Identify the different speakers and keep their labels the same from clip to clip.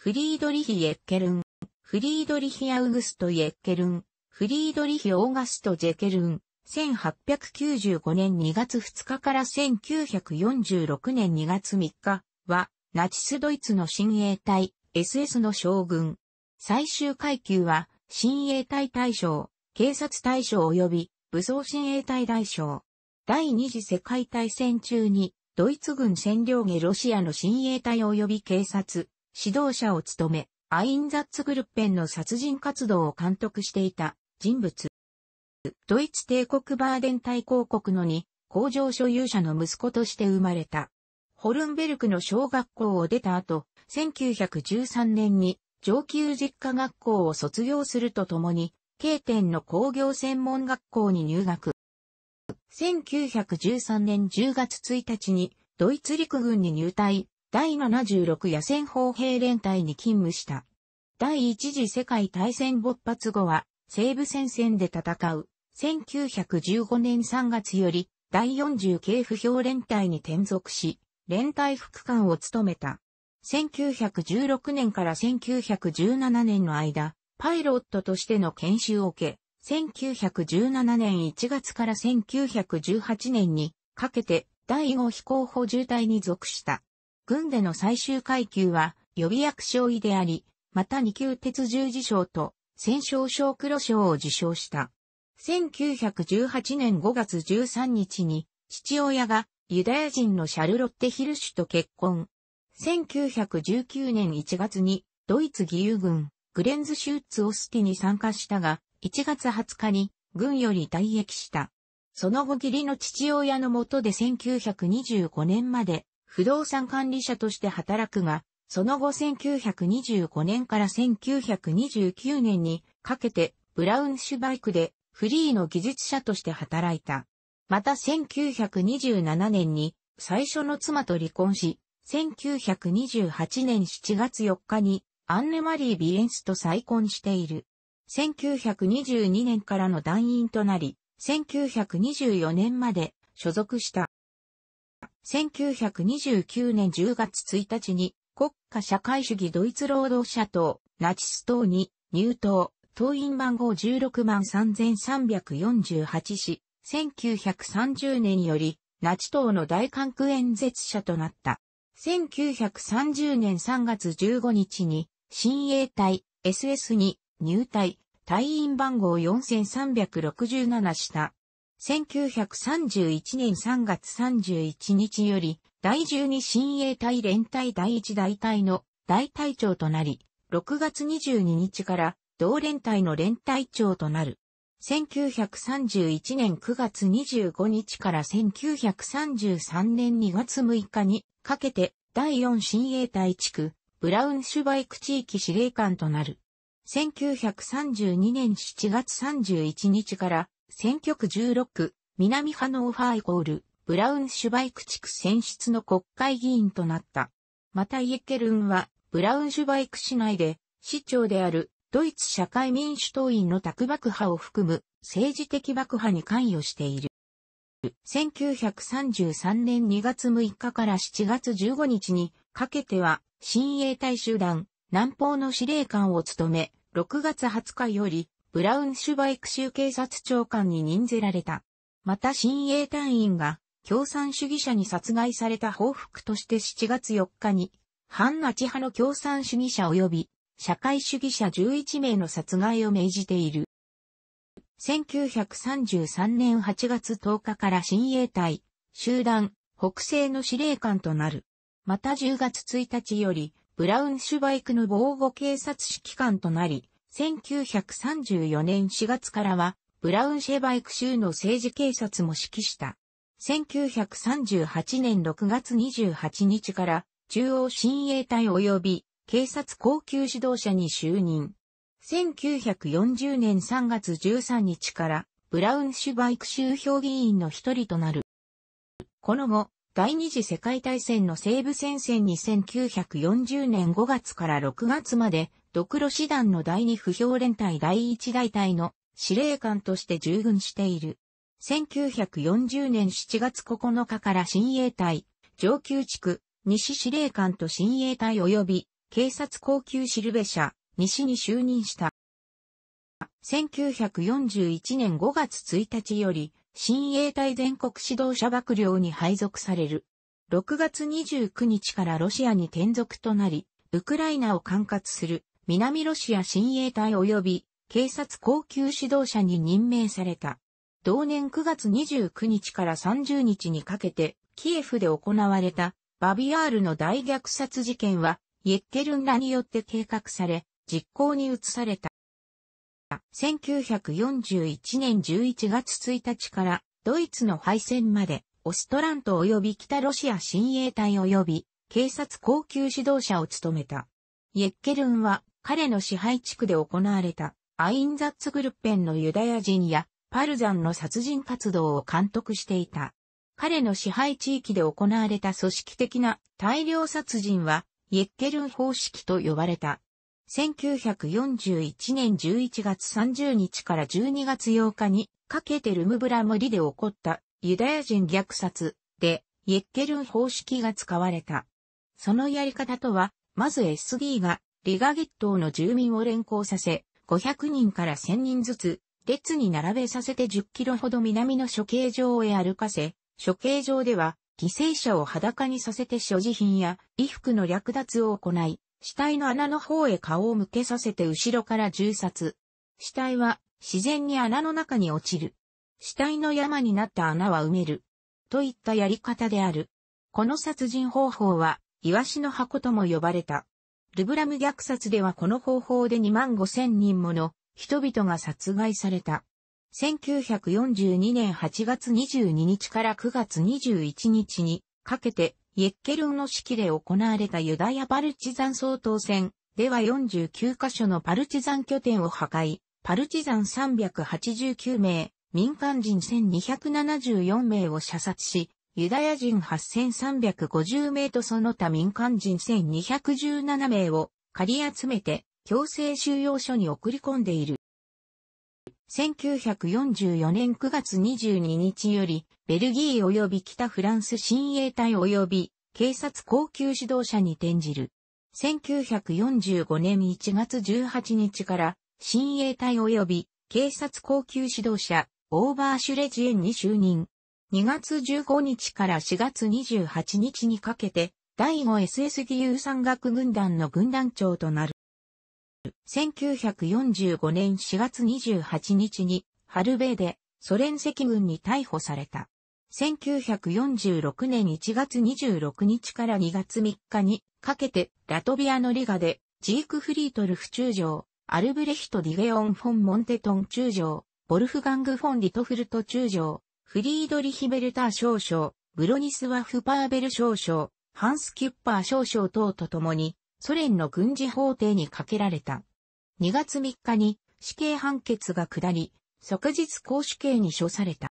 Speaker 1: フリードリヒ・エッケルン、フリードリヒ・アウグスト・エッケルン、フリードリヒ・オーガスト・ジェケルン、1895年2月2日から1946年2月3日は、ナチスドイツの親衛隊、SS の将軍。最終階級は、親衛隊大将、警察大将及び武装親衛隊大将。第二次世界大戦中に、ドイツ軍占領下ロシアの親衛隊及び警察、指導者を務め、アインザッツグルッペンの殺人活動を監督していた人物。ドイツ帝国バーデン大公国のに工場所有者の息子として生まれた。ホルンベルクの小学校を出た後、1913年に上級実家学校を卒業するとともに、経典の工業専門学校に入学。1913年10月1日にドイツ陸軍に入隊、第76野戦砲兵連隊に勤務した。第一次世界大戦勃発後は、西部戦線で戦う、1915年3月より、第40系不評連隊に転属し、連隊副官を務めた。1916年から1917年の間、パイロットとしての研修を受け、1917年1月から1918年にかけて第5飛行補充隊に属した。軍での最終階級は予備役将尉であり、また二級鉄十字章と戦勝賞黒章を受賞した。1918年5月13日に父親がユダヤ人のシャルロッテ・ヒルシュと結婚。1919年1月にドイツ義勇軍グレンズ・シューツ・オスティに参加したが、1月20日に軍より退役した。その後義理の父親のもとで1925年まで不動産管理者として働くが、その後1925年から1929年にかけてブラウンシュバイクでフリーの技術者として働いた。また1927年に最初の妻と離婚し、1928年7月4日にアンネマリー・ビエンスと再婚している。1922年からの団員となり、1924年まで所属した。1929年10月1日に国家社会主義ドイツ労働者党、ナチス党に入党、党員番号16万3348し、1930年よりナチ党の大関区演説者となった。1930年3月15日に、新衛隊 SS に入隊、隊員番号4367した。1931年3月31日より、第12親衛隊連隊第1大隊の大隊長となり、6月22日から同連隊の連隊長となる。1931年9月25日から1933年2月6日にかけて第4親衛隊地区ブラウンシュバイク地域司令官となる。1932年7月31日から選挙区16、南ハノーファーイコール、ブラウンシュバイク地区選出の国会議員となった。またイエケルンは、ブラウンシュバイク市内で、市長である、ドイツ社会民主党員の宅爆破を含む、政治的爆破に関与している。1933年2月6日から7月15日にかけては、新衛隊集団、南方の司令官を務め、6月20日よりブラウンシュバイク州警察長官に任ぜられた。また新鋭隊員が共産主義者に殺害された報復として7月4日に、反ナチ派の共産主義者及び社会主義者11名の殺害を命じている。1933年8月10日から新鋭隊、集団、北西の司令官となる。また10月1日より、ブラウンシュバイクの防護警察指揮官となり、1934年4月からは、ブラウンシェバイク州の政治警察も指揮した。1938年6月28日から中央親衛隊及び警察高級指導者に就任。1940年3月13日からブラウンシュバイク州評議員の一人となる。この後、第二次世界大戦の西部戦線に1940年5月から6月まで独ロ師団の第二不評連隊第一大隊の司令官として従軍している。1940年7月9日から新衛隊、上級地区、西司令官と新衛隊及び警察高級シルベ社、西に就任した。1941年5月1日より、新衛隊全国指導者幕僚に配属される。6月29日からロシアに転属となり、ウクライナを管轄する南ロシア親衛隊及び警察高級指導者に任命された。同年9月29日から30日にかけて、キエフで行われたバビアールの大虐殺事件は、イェッケルンらによって計画され、実行に移された。1941年11月1日からドイツの敗戦まで、オストラント及び北ロシア親衛隊及び警察高級指導者を務めた。イェッケルンは彼の支配地区で行われたアインザッツグルッペンのユダヤ人やパルザンの殺人活動を監督していた。彼の支配地域で行われた組織的な大量殺人は、イェッケルン方式と呼ばれた。1941年11月30日から12月8日にかけてルムブラ森で起こったユダヤ人虐殺でイェッケルン方式が使われた。そのやり方とは、まず SD がリガトーの住民を連行させ、500人から1000人ずつ、列に並べさせて10キロほど南の処刑場へ歩かせ、処刑場では、犠牲者を裸にさせて所持品や衣服の略奪を行い、死体の穴の方へ顔を向けさせて後ろから銃殺。死体は自然に穴の中に落ちる。死体の山になった穴は埋める。といったやり方である。この殺人方法は、イワシの箱とも呼ばれた。ルブラム虐殺ではこの方法で2万5千人もの人々が殺害された。1942年8月22日から9月21日にかけて、イェッケルンの式で行われたユダヤパルチザン総統戦では49カ所のパルチザン拠点を破壊、パルチザン389名、民間人1274名を射殺し、ユダヤ人8350名とその他民間人1217名を借り集めて強制収容所に送り込んでいる。1944年9月22日より、ベルギー及び北フランス親衛隊及び警察高級指導者に転じる。1945年1月18日から、親衛隊及び警察高級指導者、オーバーシュレジエンに就任。2月15日から4月28日にかけて、第 5SSDU 山岳軍団の軍団長となる。1945年4月28日に、ハルベイでソ連赤軍に逮捕された。1946年1月26日から2月3日にかけて、ラトビアのリガで、ジークフリートルフ中将、アルブレヒト・ディゲオン・フォン・モンテトン中将、ボルフガング・フォン・リトフルト中将、フリードリヒベルター少将、ブロニスワフ・パーベル少将、ハンス・キュッパー少将等と共に、ソ連の軍事法廷にかけられた。2月3日に死刑判決が下り、即日公主刑に処された。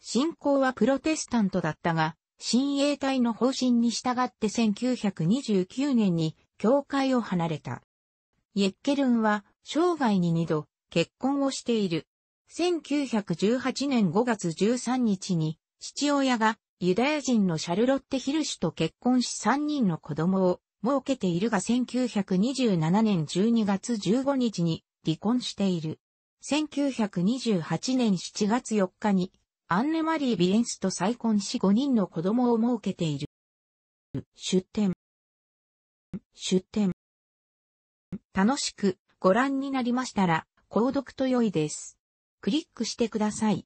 Speaker 1: 信仰はプロテスタントだったが、親衛隊の方針に従って1929年に教会を離れた。イェッケルンは生涯に2度結婚をしている。1918年5月13日に、父親がユダヤ人のシャルロッテ・ヒルシュと結婚し3人の子供を設けているが1927年12月15日に離婚している。1928年7月4日にアンネマリー・ビエンスと再婚し5人の子供を設けている。出展。出展。楽しくご覧になりましたら、購読と良いです。クリックしてください。